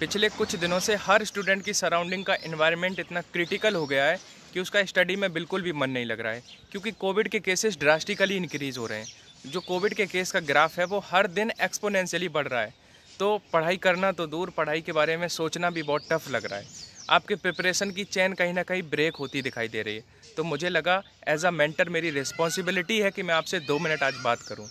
पिछले कुछ दिनों से हर स्टूडेंट की सराउंडिंग का इन्वायरमेंट इतना क्रिटिकल हो गया है कि उसका स्टडी में बिल्कुल भी मन नहीं लग रहा है क्योंकि कोविड के केसेस ड्रास्टिकली इंक्रीज़ हो रहे हैं जो कोविड के केस का ग्राफ है वो हर दिन एक्सपोनेंशियली बढ़ रहा है तो पढ़ाई करना तो दूर पढ़ाई के बारे में सोचना भी बहुत टफ लग रहा है आपके प्रिपरेशन की चैन कहीं ना कहीं ब्रेक होती दिखाई दे रही है तो मुझे लगा एज अ मेंटर मेरी रिस्पॉन्सिबिलिटी है कि मैं आपसे दो मिनट आज बात करूँ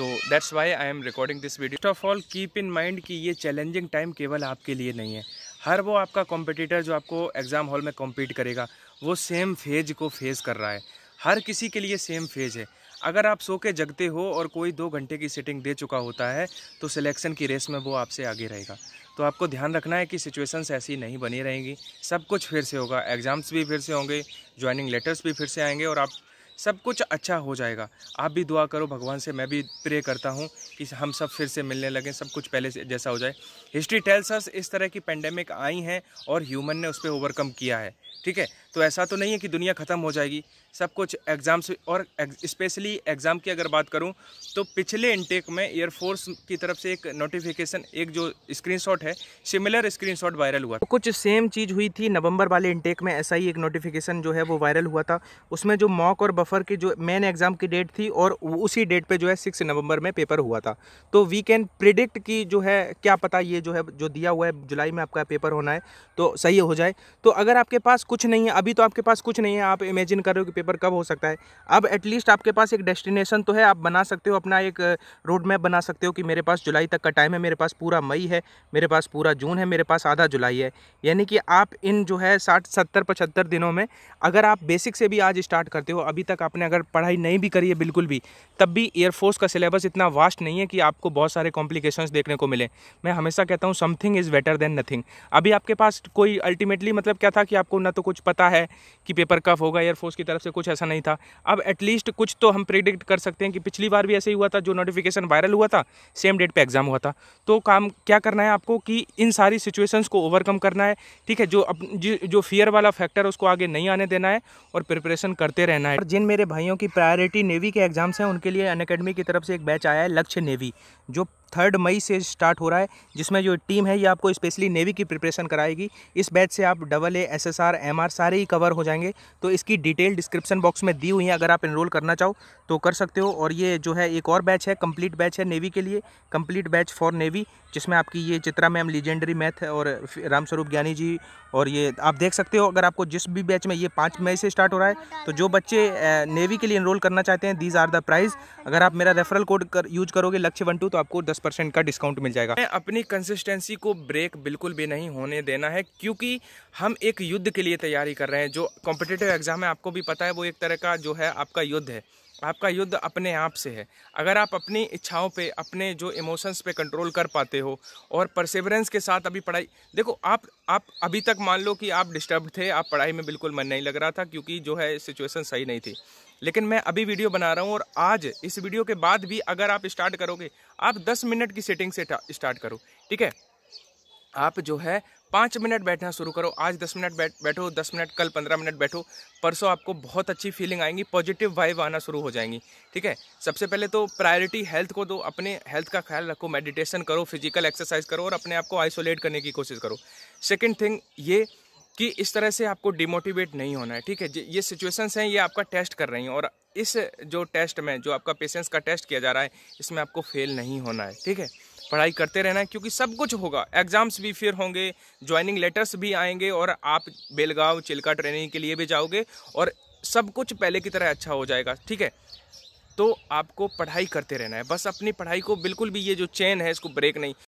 तो that's why I am recording this video first of all keep in mind कि ये चैलेंजिंग टाइम केवल आपके लिए नहीं है हर वो आपका कॉम्पिटिटर जो आपको एग्ज़ाम हॉल में कॉम्पीट करेगा वो सेम फेज को फेस कर रहा है हर किसी के लिए सेम फेज है अगर आप सो के जगते हो और कोई दो घंटे की सिटिंग दे चुका होता है तो सिलेक्शन की रेस में वो आपसे आगे रहेगा तो आपको ध्यान रखना है कि सिचुएशंस ऐसी नहीं बनी रहेंगी सब कुछ फिर से होगा एग्ज़ाम्स भी फिर से होंगे ज्वाइनिंग लेटर्स भी फिर से आएंगे और आप सब कुछ अच्छा हो जाएगा आप भी दुआ करो भगवान से मैं भी प्रे करता हूँ कि हम सब फिर से मिलने लगें सब कुछ पहले से जैसा हो जाए हिस्ट्री टेल्स अस इस तरह की पेंडेमिक आई हैं और ह्यूमन ने उस पर ओवरकम किया है ठीक है तो ऐसा तो नहीं है कि दुनिया ख़त्म हो जाएगी सब कुछ एग्जाम्स और स्पेशली एग्ज़ाम की अगर बात करूं तो पिछले इनटेक में एयरफोर्स की तरफ से एक नोटिफिकेशन एक जो स्क्रीनशॉट है सिमिलर स्क्रीनशॉट वायरल हुआ कुछ सेम चीज़ हुई थी नवंबर वाले इनटेक में ऐसा ही एक नोटिफिकेशन जो है वो वायरल हुआ था उसमें जो मॉक और बफर की जो मेन एग्ज़ाम की डेट थी और उसी डेट पर जो है सिक्स नवंबर में पेपर हुआ था तो वी कैन प्रिडिक्ट की जो है क्या पता ये जो है जो दिया हुआ है जुलाई में आपका पेपर होना है तो सही हो जाए तो अगर आपके पास कुछ नहीं है अभी तो आपके पास कुछ नहीं है आप इमेजिन करो कि पेपर कब हो सकता है अब एटलीस्ट आपके पास एक डेस्टिनेशन तो है आप बना सकते हो अपना एक रोड मैप बना सकते हो कि मेरे पास जुलाई तक का टाइम है मेरे पास पूरा मई है मेरे पास पूरा जून है मेरे पास आधा जुलाई है यानी कि आप इन जो है साठ सत्तर पचहत्तर दिनों में अगर आप बेसिक से भी आज स्टार्ट करते हो अभी तक आपने अगर पढ़ाई नहीं भी करी है बिल्कुल भी तब भी एयरफोर्स का सिलेबस इतना वास्ट नहीं है कि आपको बहुत सारे कॉम्प्लिकेशन देखने को मिले मैं हमेशा कहता हूँ something is better than nothing अभी आपके पास कोई अल्टीमेटली मतलब क्या था कि आपको ना तो कुछ पता है कि पेपर कफ होगा एयरफोर्स की तरफ से से कुछ ऐसा नहीं था अब एटलीस्ट कुछ तो हम प्रिडिक्ट कर सकते हैं कि पिछली बार भी ऐसे ही हुआ था जो नोटिफिकेशन वायरल हुआ था सेम डेट पे एग्ज़ाम हुआ था तो काम क्या करना है आपको कि इन सारी सिचुएशंस को ओवरकम करना है ठीक है जो अब जो फियर वाला फैक्टर उसको आगे नहीं आने देना है और प्रिपरेशन करते रहना है और जिन मेरे भाइयों की प्रायोरिटी नेवी के एग्ज़ाम्स हैं उनके लिए अन की तरफ से एक बैच आया है लक्ष्य नेवी जो थर्ड मई से स्टार्ट हो रहा है जिसमें जो टीम है ये आपको स्पेशली नेवी की प्रिपरेशन कराएगी इस बैच से आप double A S S R M R सारे ही कवर हो जाएंगे तो इसकी डिटेल डिस्क्रिप्शन बॉक्स में दी हुई है अगर आप इनरोल करना चाहो तो कर सकते हो और ये जो है एक और बैच है कम्प्लीट बैच है नेवी के लिए कम्प्लीट बैच फॉर नेवी जिसमें आपकी ये चित्रा मैम लीजेंडरी मैथ और रामस्वरूप ज्ञानी जी और ये आप देख सकते हो अगर आपको जिस भी बैच में ये पाँच मई से स्टार्ट हो रहा है तो जो बच्चे नेवी के लिए इनरोल करना चाहते हैं दीज आर द प्राइज़ अगर आप मेरा रेफरल कोड कर यूज करोगे लक्ष्य वन टू तो आपको दस परसेंट का डिस्काउंट मिल जाएगा अपनी कंसिस्टेंसी को ब्रेक बिल्कुल भी नहीं होने देना है क्योंकि हम एक युद्ध के लिए तैयारी कर रहे हैं जो कॉम्पिटेटिव एग्जाम है आपको भी पता है वो एक तरह का जो है आपका युद्ध है आपका युद्ध अपने आप से है अगर आप अपनी इच्छाओं पे अपने जो इमोशंस पे कंट्रोल कर पाते हो और परसेवरेंस के साथ अभी पढ़ाई देखो आप आप अभी तक मान लो कि आप डिस्टर्ब थे आप पढ़ाई में बिल्कुल मन नहीं लग रहा था क्योंकि जो है सिचुएशन सही नहीं थी लेकिन मैं अभी वीडियो बना रहा हूँ और आज इस वीडियो के बाद भी अगर आप स्टार्ट करोगे आप दस मिनट की सेटिंग से स्टार्ट करो ठीक है आप जो है पाँच मिनट बैठना शुरू करो आज दस मिनट बैठ बैठो दस मिनट कल पंद्रह मिनट बैठो परसों आपको बहुत अच्छी फीलिंग आएंगी पॉजिटिव वाइव आना शुरू हो जाएंगी ठीक है सबसे पहले तो प्रायोरिटी हेल्थ को दो अपने हेल्थ का ख्याल रखो मेडिटेशन करो फिजिकल एक्सरसाइज करो और अपने आप को आइसोलेट करने की कोशिश करो सेकेंड थिंग ये कि इस तरह से आपको डिमोटिवेट नहीं होना है ठीक है ये सिचुएशंस हैं ये आपका टेस्ट कर रही हैं और इस जो टेस्ट में जो आपका पेशेंस का टेस्ट किया जा रहा है इसमें आपको फेल नहीं होना है ठीक है पढ़ाई करते रहना है क्योंकि सब कुछ होगा एग्ज़ाम्स भी फिर होंगे ज्वाइनिंग लेटर्स भी आएंगे और आप बेलगांव चिल्का ट्रेनिंग के लिए भी जाओगे और सब कुछ पहले की तरह अच्छा हो जाएगा ठीक है तो आपको पढ़ाई करते रहना है बस अपनी पढ़ाई को बिल्कुल भी ये जो चेन है इसको ब्रेक नहीं